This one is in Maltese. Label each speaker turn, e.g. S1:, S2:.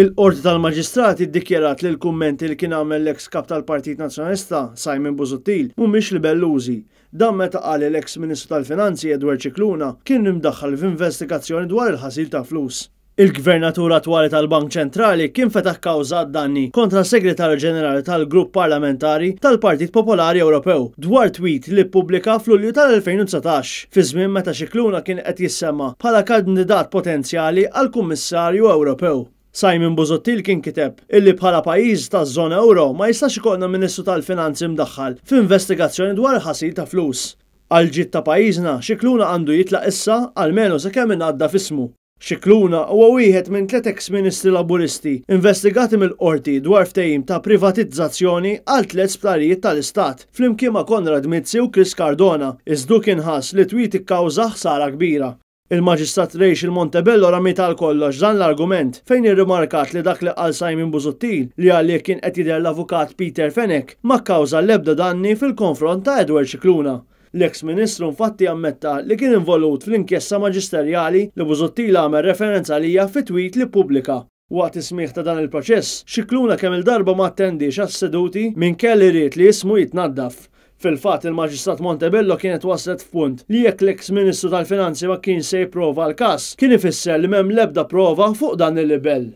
S1: Il-Qorti tal-Maġistrati ddikjerat li l-kummenti li kien għamel l-eks kap tal-Partit Nazzjonalista Simon Busuttil mhumiex bellużi. Dan meta qal l-eks Ministru tal-Finanzi Edward Ċikluna kien imdaħħal f'investigazzjoni dwar il-ħasil ta' flus. il gvernatura attuali tal-Bank Ċentrali kien fetaħ kawża danni kontra segretarju ġenerali tal-Grupp Parlamentari tal-Partit Popolari Ewropew dwar tweet li pubblika fl-Ulju tal-2019 fi żmien meta Xikluna kien qed jissemma bħala kandidat potenzjali għal Kummissarju Ewropew. Simon Buzottil kien kiteb illi bħala pajjiż taż-żona euro ma jistax ikollna Ministru tal-Finanzi mdaħħal f'investigazzjoni dwar ħasil ta' flus. Għal ġid ta' pajjiżna xikluna għandu jitlaq issa għalmenu sakemm għadda f'ismu. Xikluna huwa wieħed minn tliet ex-ministri laburisti investigati mill-qorti dwar ftehim ta' privatizzazzjoni għal tliet sptarijiet tal-Istat flimkien ma' Konrad Mizzi u Chris Cardona, iżdu kien ħas li twiti kkawża ħsara kbira. Il-Maġistrat Rejx il-Montebello ramit għal kollox dan l-argument fejn irrimarkat li dak li qal Simon Buzuttil li għalli kien qed jidher l-avukat Peter Fenek ma kkawża l-ebda danni fil-konfront ta' Edward Cicluna. L-eks ministru infatti ammetta li kien involut fl-inkjessa maġisterjali li Buzuttil għamel referenza lija fit-tweet li pubblika. Waqt ismiħ ta' dan il-proċess, xikluna kemm il-darba ma attendix għas-seduti minn kelli rrit li jismu jitnaddaf. Fil-fat il-Maġistrat Montebello kienet waslet f'punt li jekk l-eks Ministru tal-Finanzi ma kien se jipprova l-kas, kien ifisser li mem lebda prova fuq dan il-libell.